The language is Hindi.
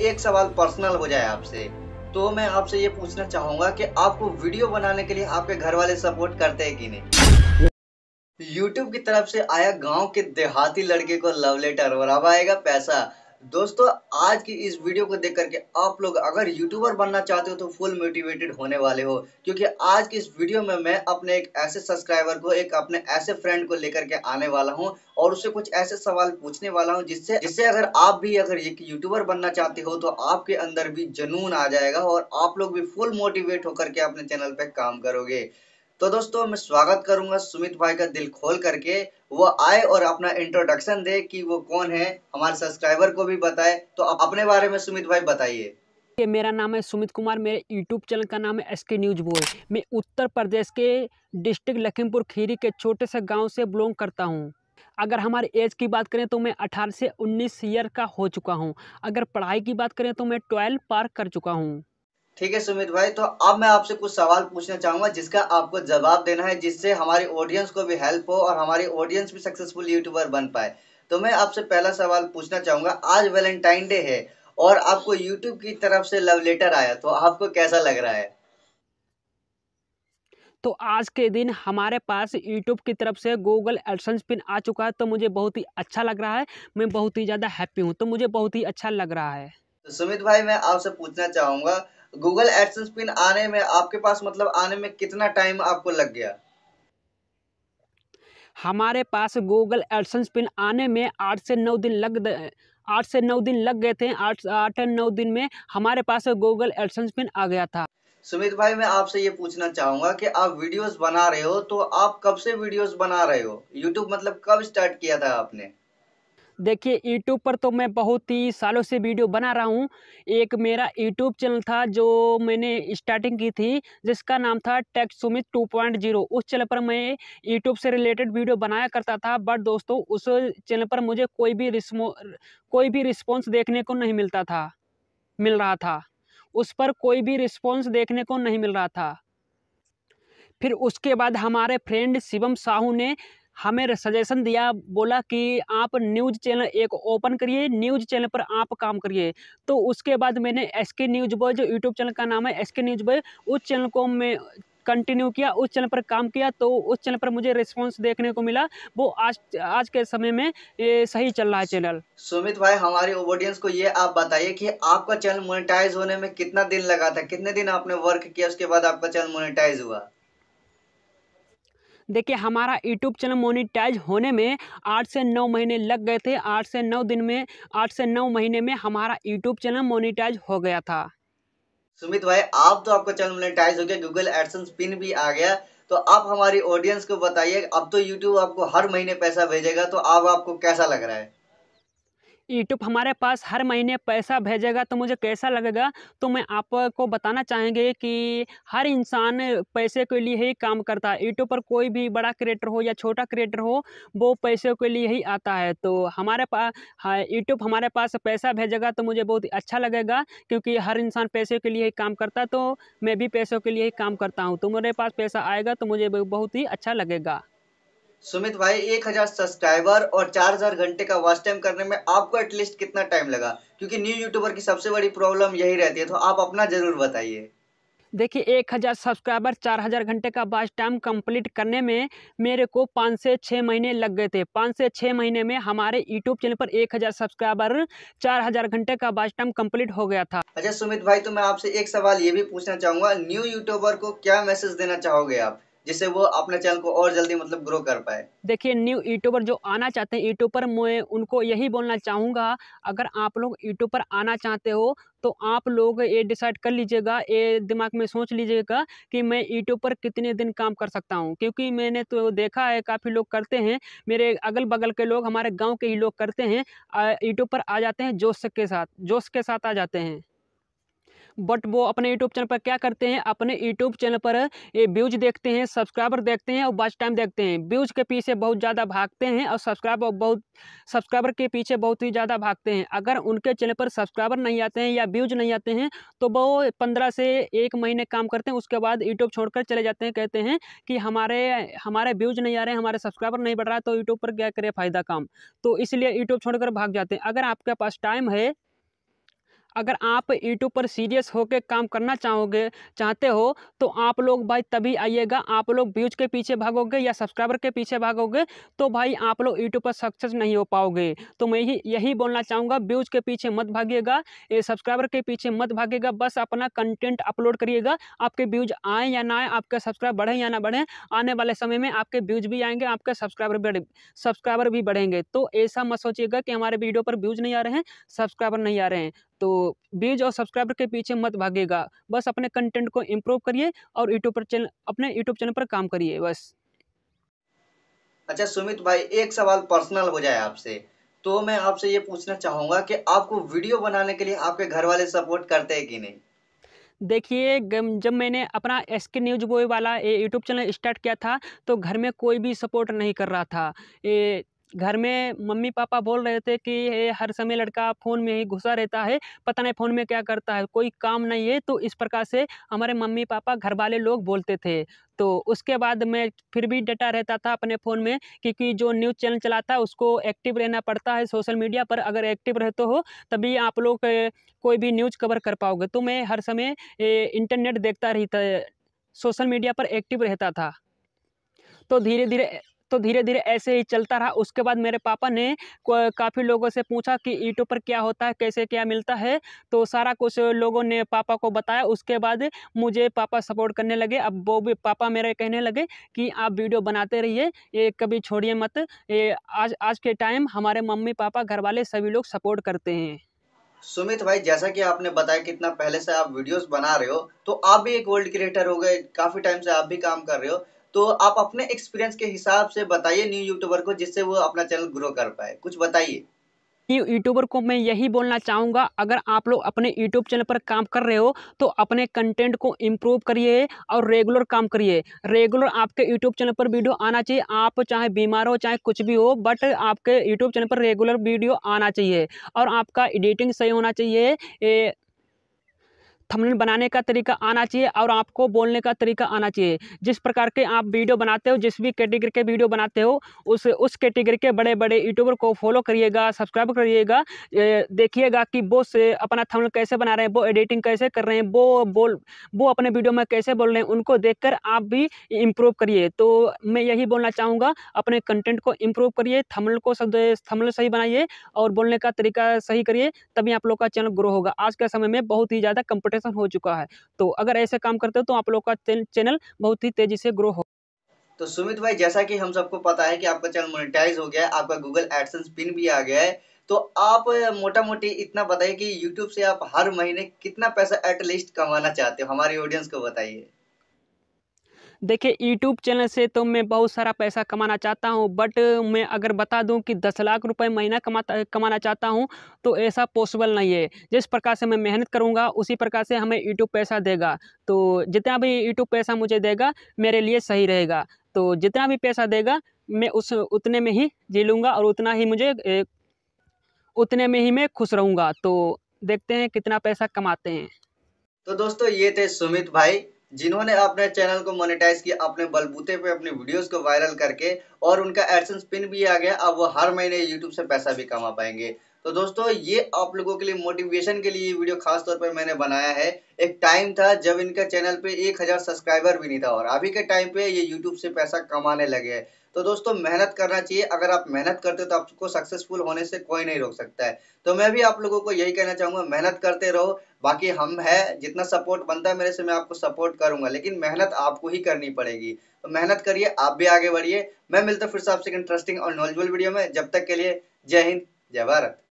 एक सवाल पर्सनल हो जाए आपसे तो मैं आपसे ये पूछना चाहूंगा कि आपको वीडियो बनाने के लिए आपके घर वाले सपोर्ट करते हैं कि नहीं YouTube की तरफ से आया गांव के देहाती लड़के को लव लेटर और अब आएगा पैसा दोस्तों आज की इस वीडियो को देख करके आप लोग अगर यूट्यूबर बनना चाहते हो तो फुल मोटिवेटेड होने वाले हो क्योंकि आज की इस वीडियो में मैं अपने एक ऐसे सब्सक्राइबर को एक अपने ऐसे फ्रेंड को लेकर के आने वाला हूँ और उससे कुछ ऐसे सवाल पूछने वाला हूँ जिससे जिससे अगर आप भी अगर एक यूट्यूबर बनना चाहते हो तो आपके अंदर भी जुनून आ जाएगा और आप लोग भी फुल मोटिवेट होकर के अपने चैनल पर काम करोगे तो दोस्तों मैं स्वागत करूंगा सुमित भाई का दिल खोल करके वो आए और अपना इंट्रोडक्शन दे कि वो कौन है हमारे सब्सक्राइबर को भी बताए तो अपने बारे में सुमित भाई बताइए ये मेरा नाम है सुमित कुमार मेरे यूट्यूब चैनल का नाम है एस के न्यूज बॉय मैं उत्तर प्रदेश के डिस्ट्रिक्ट लखीमपुर खीरी के छोटे से गाँव से बिलोंग करता हूँ अगर हमारे एज की बात करें तो मैं 18 से 19 ईयर का हो चुका हूं अगर पढ़ाई की बात करें तो मैं ट्वेल्व पार कर चुका हूं ठीक है सुमित भाई तो अब मैं आपसे कुछ सवाल पूछना चाहूंगा जिसका आपको जवाब देना है जिससे हमारे ऑडियंस को भी हेल्प हो और हमारे ऑडियंस भी सक्सेसफुल यूट्यूबर बन पाए तो मैं आपसे पहला सवाल पूछना चाहूंगा आज वैलेंटाइन डे है और आपको यूट्यूब की तरफ से लव लेटर आया तो आपको कैसा लग रहा है तो आज के दिन हमारे पास यूट्यूब की तरफ से गूगल एडसन पिन आ चुका है तो मुझे बहुत ही अच्छा लग रहा है मैं बहुत ही ज़्यादा हैप्पी हूँ तो मुझे बहुत ही अच्छा लग रहा है तो सुमित भाई मैं आपसे पूछना चाहूंगा गूगल एडसेंस पिन आने में आपके पास मतलब आने में कितना टाइम आपको लग गया हमारे पास गूगल एडसेंस पिन आने में आठ से नौ दिन लग आठ से नौ दिन लग गए थे आठ आठ नौ दिन में हमारे पास गूगल एडसेंस पिन आ गया था सुमित भाई मैं आपसे ये पूछना चाहूँगा कि आप वीडियोस बना रहे हो तो आप कब से वीडियोस बना रहे हो यूट्यूब मतलब कब स्टार्ट किया था आपने देखिए यूट्यूब पर तो मैं बहुत ही सालों से वीडियो बना रहा हूँ एक मेरा यूट्यूब चैनल था जो मैंने स्टार्टिंग की थी जिसका नाम था tech Sumit two point zero उस चैनल पर मैं यूट्यूब से रिलेटेड वीडियो बनाया करता था बट दोस्तों उस चैनल पर मुझे कोई भी रिस्मो कोई भी रिस्पॉन्स देखने को नहीं मिलता था मिल रहा था उस पर कोई भी रिस्पॉन्स देखने को नहीं मिल रहा था फिर उसके बाद हमारे फ्रेंड शिवम साहू ने हमें सजेशन दिया बोला कि आप न्यूज़ चैनल एक ओपन करिए न्यूज़ चैनल पर आप काम करिए तो उसके बाद मैंने एस के न्यूज़ बॉय जो यूट्यूब चैनल का नाम है एस के न्यूज़ बॉय उस चैनल को मैं कंटिन्यू किया उस चैनल पर काम किया तो उस चैनल पर मुझे रिस्पांस देखने को मिला वो आज आज के समय में ये सही चल रहा है चैनल सुमित भाई हमारे ऑडियंस को ये आप बताइए कि आपका चैनल मोनेटाइज होने में कितना दिन लगा था कितने दिन आपने वर्क किया उसके बाद आपका चैनल मोनेटाइज हुआ देखिए हमारा यूट्यूब चैनल मोनिटाइज होने में आठ से नौ महीने लग गए थे आठ से नौ दिन में आठ से नौ महीने में हमारा यूट्यूब चैनल मोनिटाइज हो गया था सुमित भाई आप तो आपका चैनल मोनिटाइज हो गया गूगल एडसन पिन भी आ गया तो आप हमारी ऑडियंस को बताइए अब तो यूट्यूब आपको हर महीने पैसा भेजेगा तो अब आप आपको कैसा लग रहा है यूट्यूब हमारे पास हर महीने पैसा भेजेगा तो मुझे कैसा लगेगा तो मैं आपको बताना चाहेंगे कि हर इंसान पैसे के लिए ही काम करता है यूट्यूब पर कोई भी बड़ा क्रिएटर हो या छोटा क्रिएटर हो वो पैसे के लिए ही आता है तो हमारे पास यूट्यूब हमारे पास पैसा भेजेगा तो मुझे बहुत अच्छा लगेगा क्योंकि हर इंसान पैसे के लिए ही काम करता है तो मैं भी पैसों के लिए ही काम करता हूँ तो मेरे पास पैसा आएगा तो मुझे बहुत ही अच्छा लगेगा सुमित भाई एक हजार सब्सक्राइबर और चार हजार घंटे का वॉच टाइम करने में आपको एटलीस्ट कितना टाइम लगा क्योंकि न्यू यूट्यूबर की सबसे बड़ी प्रॉब्लम यही रहती है तो आप अपना जरूर बताइए देखिए एक हज़ार सब्सक्राइबर चार हज़ार घंटे का बास टाइम कंप्लीट करने में मेरे को पाँच से छः महीने लग गए थे पाँच से छः महीने में हमारे यूट्यूब चैनल पर एक हज़ार सब्सक्राइबर चार हज़ार घंटे का बास टाइम कंप्लीट हो गया था अच्छा सुमित भाई तो मैं आपसे एक सवाल ये भी पूछना चाहूँगा न्यू यूट्यूबर को क्या मैसेज देना चाहोगे आप जिससे वो अपने चैनल को और जल्दी मतलब ग्रो कर पाए देखिए न्यू यूट्यूबर जो आना चाहते हैं यूट्यूब पर मैं उनको यही बोलना चाहूँगा अगर आप लोग यूट्यूब पर आना चाहते हो तो आप लोग ये डिसाइड कर लीजिएगा ये दिमाग में सोच लीजिएगा कि मैं यूट्यूब पर कितने दिन काम कर सकता हूँ क्योंकि मैंने तो देखा है काफ़ी लोग करते हैं मेरे अगल बगल के लोग हमारे गाँव के ही लोग करते हैं यूट्यूब पर आ जाते हैं जोश के साथ जोश के साथ आ जाते हैं बट वो अपने यूट्यूब चैनल पर क्या करते हैं अपने यूट्यूब चैनल पर ये व्यूज देखते हैं सब्सक्राइबर देखते हैं और बाज टाइम देखते हैं व्यूज के पीछे बहुत ज़्यादा भागते हैं और सब्सक्राइबर बहुत सब्सक्राइबर के पीछे बहुत ही ज़्यादा भागते हैं अगर उनके चैनल पर सब्सक्राइबर नहीं आते हैं या व्यूज नहीं आते हैं तो वो पंद्रह से एक महीने काम करते हैं उसके बाद यूट्यूब छोड़कर चले जाते हैं कहते हैं कि हमारे हमारे व्यूज नहीं आ रहे हमारे सब्सक्राइबर नहीं बढ़ रहा तो यूट्यूब पर क्या करें फ़ायदा काम तो इसलिए यूट्यूब छोड़कर भाग जाते हैं अगर आपके पास टाइम है अगर आप यूट्यूब पर सीरियस होकर काम करना चाहोगे चाहते हो तो आप लोग भाई तभी आइएगा आप लोग व्यूज के पीछे भागोगे या सब्सक्राइबर के पीछे भागोगे तो भाई आप लोग यूट्यूब पर सक्सेस नहीं हो पाओगे तो मैं ही यही बोलना चाहूँगा व्यूज के पीछे मत भागिएगा सब्सक्राइबर के पीछे मत भागेगा बस अपना कंटेंट अपलोड करिएगा आपके व्यूज आए या ना आए आपके सब्सक्राइब बढ़ें या ना बढ़ें आने वाले समय में आपके व्यूज भी आएंगे आपके सब्सक्राइबर बढ़े सब्सक्राइबर भी बढ़ेंगे तो ऐसा मत सोचिएगा कि हमारे वीडियो पर व्यूज नहीं आ रहे हैं सब्सक्राइबर नहीं आ रहे हैं तो बीज और सब्सक्राइबर के पीछे मत भागेगा बस अपने कंटेंट को इम्प्रूव करिए और यूट्यूब पर चैनल अपने यूट्यूब चैनल पर काम करिए बस अच्छा सुमित भाई एक सवाल पर्सनल हो जाए आपसे तो मैं आपसे ये पूछना चाहूँगा कि आपको वीडियो बनाने के लिए आपके घर वाले सपोर्ट करते हैं कि नहीं देखिए जब मैंने अपना एस के न्यूज बॉय वाला यूट्यूब चैनल स्टार्ट किया था तो घर में कोई भी सपोर्ट नहीं कर रहा था ए, घर में मम्मी पापा बोल रहे थे कि हर समय लड़का फ़ोन में ही घुसा रहता है पता नहीं फ़ोन में क्या करता है कोई काम नहीं है तो इस प्रकार से हमारे मम्मी पापा घर वाले लोग बोलते थे तो उसके बाद मैं फिर भी डटा रहता था अपने फ़ोन में क्योंकि जो न्यूज़ चैनल चलाता है उसको एक्टिव रहना पड़ता है सोशल मीडिया पर अगर एक्टिव रहते हो तभी आप लोग कोई भी न्यूज़ कवर कर पाओगे तो मैं हर समय इंटरनेट देखता रहता सोशल मीडिया पर एक्टिव रहता था तो धीरे धीरे तो धीरे धीरे ऐसे ही चलता रहा उसके बाद मेरे पापा ने काफ़ी लोगों से पूछा कि यूट्यूब पर क्या होता है कैसे क्या मिलता है तो सारा कुछ लोगों ने पापा को बताया उसके बाद मुझे पापा सपोर्ट करने लगे अब वो भी पापा मेरे कहने लगे कि आप वीडियो बनाते रहिए ये कभी छोड़िए मत ये आज आज के टाइम हमारे मम्मी पापा घर वाले सभी लोग सपोर्ट करते हैं सुमित भाई जैसा कि आपने बताया कितना पहले से आप वीडियोस बना रहे हो तो आप भी एक वर्ल्ड क्रिएटर हो गए काफी टाइम से आप भी काम कर रहे हो तो आप अपने एक्सपीरियंस के हिसाब से बताइए न्यू यूट्यूबर को जिससे वो अपना चैनल ग्रो कर पाए कुछ बताइए यूट्यूबर को मैं यही बोलना चाहूँगा अगर आप लोग अपने यूट्यूब चैनल पर काम कर रहे हो तो अपने कंटेंट को इम्प्रूव करिए और रेगुलर काम करिए रेगुलर आपके यूट्यूब चैनल पर वीडियो आना चाहिए आप चाहे बीमार हो चाहे कुछ भी हो बट आपके यूट्यूब चैनल पर रेगुलर वीडियो आना चाहिए और आपका एडिटिंग सही होना चाहिए थंबनेल बनाने का तरीका आना चाहिए और आपको बोलने का तरीका आना चाहिए जिस प्रकार के आप वीडियो बनाते हो जिस भी कैटेगरी के वीडियो बनाते हो उस उस कैटेगरी के बड़े बड़े यूट्यूबर को फॉलो करिएगा सब्सक्राइब करिएगा देखिएगा कि वो से अपना थंबनेल कैसे बना रहे हैं वो एडिटिंग कैसे कर रहे हैं वो बोल वो अपने वीडियो में कैसे बोल रहे हैं उनको देख आप भी इम्प्रूव करिए तो मैं यही बोलना चाहूँगा अपने कंटेंट को इम्प्रूव करिए थंबनेल को थंबनेल सही बनाइए और बोलने का तरीका सही करिए तभी आप लोग का चैनल ग्रो होगा आज के समय में बहुत ही ज़्यादा कंप्यूटर रोटेशन हो चुका है तो अगर ऐसे काम करते हो तो आप लोग का चैनल बहुत ही तेजी से ग्रो हो तो सुमित भाई जैसा कि हम सबको पता है कि आपका चैनल मोनेटाइज हो गया है आपका गूगल एडसेंस पिन भी आ गया है तो आप मोटा मोटी इतना बताइए कि यूट्यूब से आप हर महीने कितना पैसा एटलीस्ट कमाना चाहते हो हमारी ऑडियंस को बताइए देखिए यूट्यूब चैनल से तो मैं बहुत सारा पैसा कमाना चाहता हूँ बट मैं अगर बता दूँ कि दस लाख रुपये महीना कमाता कमाना चाहता हूँ तो ऐसा पॉसिबल नहीं है जिस प्रकार से मैं मेहनत करूँगा उसी प्रकार से हमें यूट्यूब पैसा देगा तो जितना भी यूट्यूब पैसा मुझे देगा मेरे लिए सही रहेगा तो जितना भी पैसा देगा मैं उस उतने में ही जी लूँगा और उतना ही मुझे ए, उतने में ही मैं खुश रहूँगा तो देखते हैं कितना पैसा कमाते हैं तो दोस्तों ये थे सुमित भाई जिन्होंने अपने चैनल को मोनेटाइज किया अपने बलबूते पे अपने वीडियोस को वायरल करके और उनका एडसेंस पिन भी आ गया अब वो हर महीने यूट्यूब से पैसा भी कमा पाएंगे तो दोस्तों ये आप लोगों के लिए मोटिवेशन के लिए ये वीडियो खास तौर पर मैंने बनाया है एक टाइम था जब इनका चैनल पे एक हज़ार सब्सक्राइबर भी नहीं था और अभी के टाइम पे ये यूट्यूब से पैसा कमाने लगे हैं तो दोस्तों मेहनत करना चाहिए अगर आप मेहनत करते हो तो आपको सक्सेसफुल होने से कोई नहीं रोक सकता है तो मैं भी आप लोगों को यही कहना चाहूंगा मेहनत करते रहो बाकी हम है जितना सपोर्ट बनता है मेरे से मैं आपको सपोर्ट करूंगा लेकिन मेहनत आपको ही करनी पड़ेगी तो मेहनत करिए आप भी आगे बढ़िए मैं मिलता हूँ फिर से आपसे इंटरेस्टिंग और नॉलेजबल वीडियो में जब तक के लिए जय हिंद जय भारत